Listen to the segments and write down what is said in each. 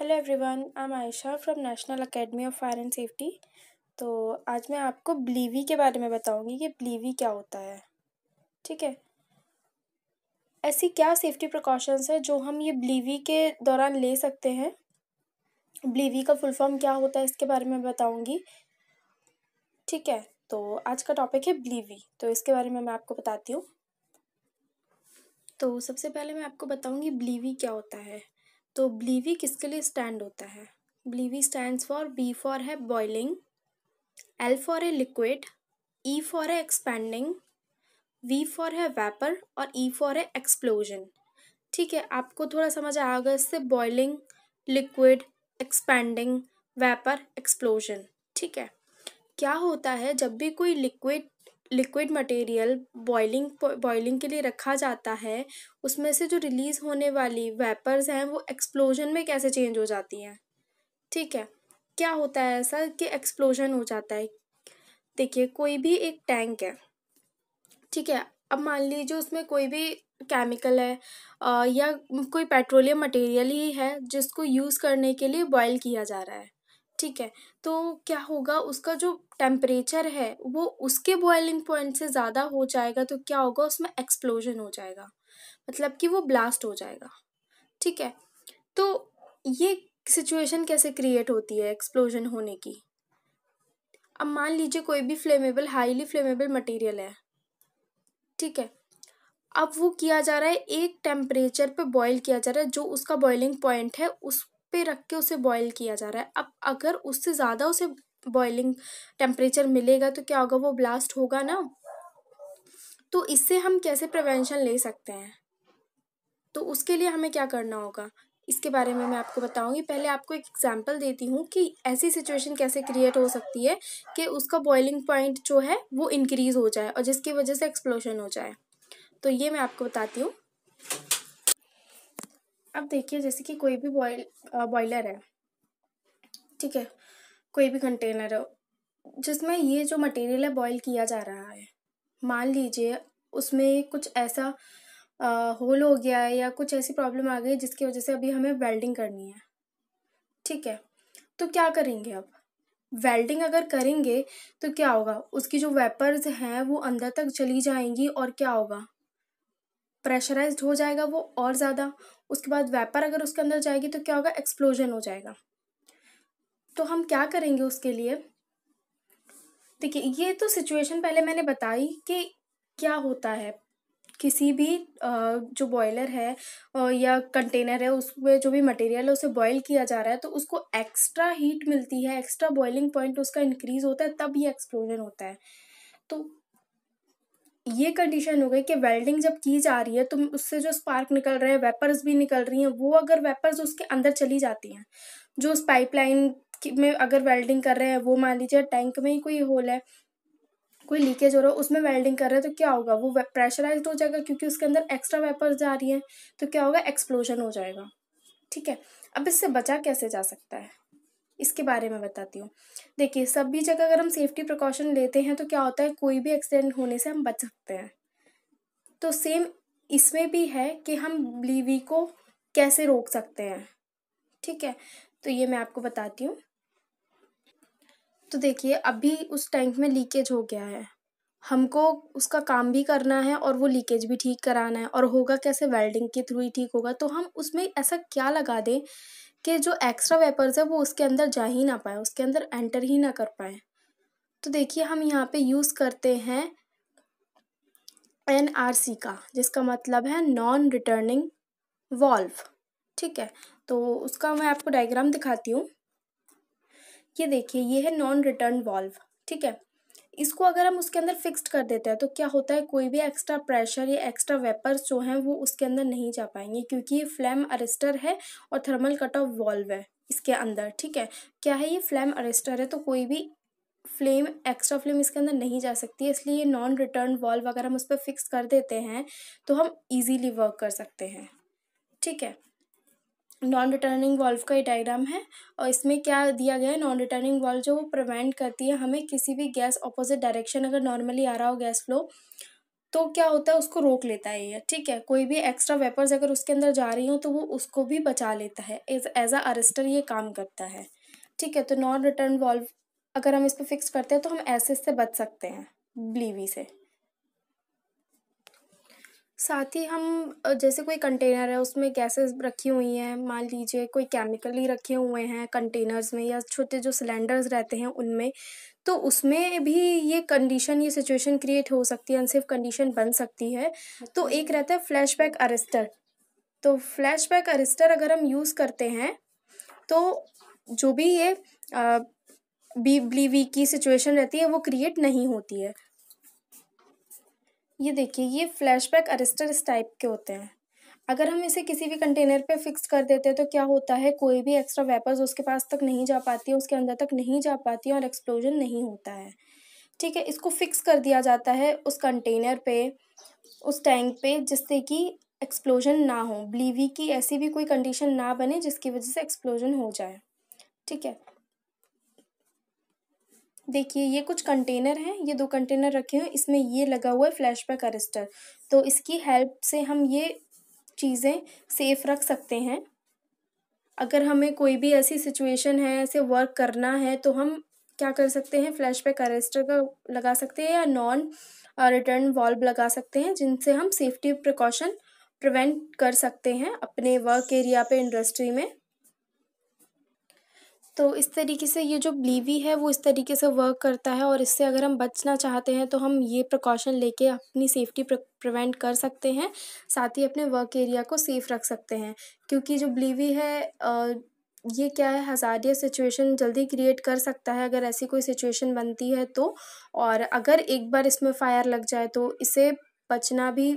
Hello everyone I am Ayesha from National Academy of Fire and Safety तो आज मैं आपको ब्लीवी के बारे में बताऊंगी कि ब्लीवी क्या होता है ठीक है ऐसी क्या सेफ्टी प्रिकॉशंस है जो हम ये ब्लीवी के दौरान ले सकते हैं ब्लीवी का फुल फॉर्म क्या होता है इसके बारे में बताऊंगी ठीक है तो आज का टॉपिक है ब्लीवी तो इसके बारे में मैं आपको बताती हूँ तो सबसे पहले मैं आपको बताऊँगी ब्लीवी क्या होता है तो ब्लीवी किसके लिए स्टैंड होता है BLEVE stand for B for है बॉइलिंग एल फॉर है लिक्विड ई फॉर है एक्सपेंडिंग वी फॉर है वेपर और ई e फॉर है एक्सप्लोजन ठीक है आपको थोड़ा समझ आएगा इससे boiling liquid expanding vapour explosion ठीक है क्या होता है जब भी कोई liquid liquid material boiling boiling के लिए रखा जाता है उसमें से जो रिलीज़ होने वाली वेपर्स हैं वो एक्सप्लोजन में कैसे चेंज हो जाती हैं ठीक है क्या होता है ऐसा कि एक्सप्लोजन हो जाता है देखिए कोई भी एक टैंक है ठीक है अब मान लीजिए उसमें कोई भी केमिकल है आ, या कोई पेट्रोलियम मटेरियल ही है जिसको यूज़ करने के लिए बॉयल किया जा रहा है ठीक है तो क्या होगा उसका जो टेम्परेचर है वो उसके बॉयलिंग पॉइंट से ज़्यादा हो जाएगा तो क्या होगा उसमें एक्सप्लोजन हो जाएगा मतलब कि वो ब्लास्ट हो जाएगा ठीक है तो ये सिचुएशन कैसे क्रिएट होती है एक्सप्लोजन होने की अब मान लीजिए कोई भी फ्लेमेबल हाईली फ्लेमेबल मटेरियल है ठीक है अब वो किया जा रहा है एक टेम्परेचर पे बॉईल किया जा रहा है जो उसका बॉइलिंग पॉइंट है उस पे रख के उसे बॉईल किया जा रहा है अब अगर उससे ज़्यादा उसे बॉइलिंग टेम्परेचर मिलेगा तो क्या होगा वो ब्लास्ट होगा ना तो इससे हम कैसे प्रिवेंशन ले सकते हैं तो उसके लिए हमें क्या करना होगा इसके बारे में मैं आपको बताऊंगी पहले आपको एक एग्जांपल देती हूँ कि ऐसी सिचुएशन कैसे क्रिएट हो सकती है कि उसका बॉइलिंग पॉइंट जो है वो इंक्रीज़ हो जाए और जिसकी वजह से एक्सप्लोशन हो जाए तो ये मैं आपको बताती हूँ अब देखिए जैसे कि कोई भी बॉयल बॉयलर है ठीक है कोई भी कंटेनर है जिसमें ये जो मटेरियल है बॉयल किया जा रहा है मान लीजिए उसमें कुछ ऐसा होल हो गया है या कुछ ऐसी प्रॉब्लम आ गई जिसकी वजह से अभी हमें वेल्डिंग करनी है ठीक है तो क्या करेंगे अब वेल्डिंग अगर करेंगे तो क्या होगा उसकी जो वेपर्स हैं वो अंदर तक चली जाएंगी और क्या होगा प्रेशराइज हो जाएगा वो और ज़्यादा उसके बाद वेपर अगर उसके अंदर जाएगी तो क्या होगा एक्सप्लोजन हो जाएगा तो हम क्या करेंगे उसके लिए देखिए ये तो सिचुएशन पहले मैंने बताई कि क्या होता है किसी भी जो बॉयलर है या कंटेनर है उसमें जो भी मटेरियल है उसे बॉयल किया जा रहा है तो उसको एक्स्ट्रा हीट मिलती है एक्स्ट्रा बॉयलिंग पॉइंट उसका इंक्रीज होता है तब ये एक्सप्लोजन होता है तो ये कंडीशन हो गई कि वेल्डिंग जब की जा रही है तो उससे जो स्पार्क निकल रहे हैं वेपर्स भी निकल रही हैं वो अगर वेपर्स उसके अंदर चली जाती हैं जो उस पाइपलाइन में अगर वेल्डिंग कर रहे हैं वो मान लीजिए टैंक में ही कोई होल है कोई लीकेज हो रहा है उसमें वेल्डिंग कर रहे हैं तो क्या होगा वो प्रेशराइज हो जाएगा क्योंकि उसके अंदर एक्स्ट्रा वेपर्स जा रही हैं तो क्या होगा एक्सप्लोजन हो जाएगा ठीक है अब इससे बचा कैसे जा सकता है इसके बारे में बताती हूँ देखिए सभी जगह अगर हम सेफ्टी प्रिकॉशन लेते हैं तो क्या होता है कोई भी एक्सीडेंट होने से हम बच सकते हैं तो सेम इसमें भी है कि हम बीवी को कैसे रोक सकते हैं ठीक है तो ये मैं आपको बताती हूँ तो देखिए अभी उस टैंक में लीकेज हो गया है हमको उसका काम भी करना है और वो लीकेज भी ठीक कराना है और होगा कैसे वेल्डिंग के थ्रू ही ठीक होगा तो हम उसमें ऐसा क्या लगा दें कि जो एक्स्ट्रा वेपर्स है वो उसके अंदर जा ही ना पाए उसके अंदर एंटर ही ना कर पाए तो देखिए हम यहाँ पे यूज़ करते हैं एन आर सी का जिसका मतलब है नॉन रिटर्निंग वॉल्व ठीक है तो उसका मैं आपको डायग्राम दिखाती हूँ ये देखिए ये है नॉन रिटर्न वॉल्व ठीक है इसको अगर हम उसके अंदर फिक्स्ड कर देते हैं तो क्या होता है कोई भी एक्स्ट्रा प्रेशर या एक्स्ट्रा वेपर्स जो हैं वो उसके अंदर नहीं जा पाएंगे क्योंकि ये फ्लैम अरेस्टर है और थर्मल कट ऑफ वॉल्व है इसके अंदर ठीक है क्या है ये फ्लैम अरेस्टर है तो कोई भी फ्लेम एक्स्ट्रा फ्लेम इसके अंदर नहीं जा सकती इसलिए ये नॉन रिटर्न वॉल्व अगर हम उस पर फिक्स कर देते हैं तो हम ईजीली वर्क कर सकते हैं ठीक है नॉन रिटर्निंग वॉल्व का ये डायग्राम है और इसमें क्या दिया गया है नॉन रिटर्निंग वॉल्व जो वो प्रिवेंट करती है हमें किसी भी गैस ऑपोजिट डायरेक्शन अगर नॉर्मली आ रहा हो गैस फ्लो तो क्या होता है उसको रोक लेता है ये ठीक है कोई भी एक्स्ट्रा वेपर्स अगर उसके अंदर जा रही हो तो वो उसको भी बचा लेता है एज अ अरेस्टर ये काम करता है ठीक है तो नॉन रिटर्न वॉल्व अगर हम इस पर फिक्स करते हैं तो हम ऐसे से बच सकते हैं ब्लीवी से साथ ही हम जैसे कोई कंटेनर है उसमें गैसेस रखी हुई हैं मान लीजिए कोई केमिकल ही रखे हुए हैं कंटेनर्स में या छोटे जो सिलेंडर्स रहते हैं उनमें तो उसमें भी ये कंडीशन ये सिचुएशन क्रिएट हो सकती है अनसेफ कंडीशन बन सकती है तो अच्छा। एक रहता है फ्लैशबैक अरेस्टर तो फ्लैशबैक अरेस्टर अगर हम यूज़ करते हैं तो जो भी ये बी वी की सिचुएशन रहती है वो क्रिएट नहीं होती है ये देखिए ये फ्लैशबैक अरेस्टर इस टाइप के होते हैं अगर हम इसे किसी भी कंटेनर पे फिक्स कर देते हैं तो क्या होता है कोई भी एक्स्ट्रा वेपर्स उसके पास तक नहीं जा पाती है उसके अंदर तक नहीं जा पाती और एक्सप्लोजन नहीं होता है ठीक है इसको फिक्स कर दिया जाता है उस कंटेनर पे उस टैंक पे जिससे कि एक्सप्लोजन ना हो ब्लीवी की ऐसी भी कोई कंडीशन ना बने जिसकी वजह से एक्सप्लोजन हो जाए ठीक है देखिए ये कुछ कंटेनर हैं ये दो कंटेनर रखे हुए इसमें ये लगा हुआ है फ्लैशबैक अरेस्टर तो इसकी हेल्प से हम ये चीज़ें सेफ़ रख सकते हैं अगर हमें कोई भी ऐसी सिचुएशन है ऐसे वर्क करना है तो हम क्या कर सकते हैं फ्लैशबैक अरेस्टर का लगा सकते हैं या नॉन रिटर्न वॉल्व लगा सकते हैं जिनसे हम सेफ्टी प्रिकॉशन प्रिवेंट कर सकते हैं अपने वर्क एरिया पे इंडस्ट्री में तो इस तरीके से ये जो ब्लीवी है वो इस तरीके से वर्क करता है और इससे अगर हम बचना चाहते हैं तो हम ये प्रिकॉशन लेके अपनी सेफ्टी प्रिवेंट कर सकते हैं साथ ही अपने वर्क एरिया को सेफ़ रख सकते हैं क्योंकि जो ब्लीवी है ये क्या है हजारिया सिचुएशन जल्दी क्रिएट कर सकता है अगर ऐसी कोई सिचुएशन बनती है तो और अगर एक बार इसमें फायर लग जाए तो इसे बचना भी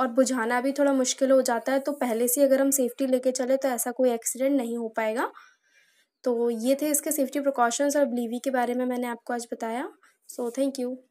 और बुझाना भी थोड़ा मुश्किल हो जाता है तो पहले से अगर हम सेफ्टी लेके चले तो ऐसा कोई एक्सीडेंट नहीं हो पाएगा तो ये थे इसके सेफ्टी प्रिकॉशंस और ब्लीवी के बारे में मैंने आपको आज बताया सो थैंक यू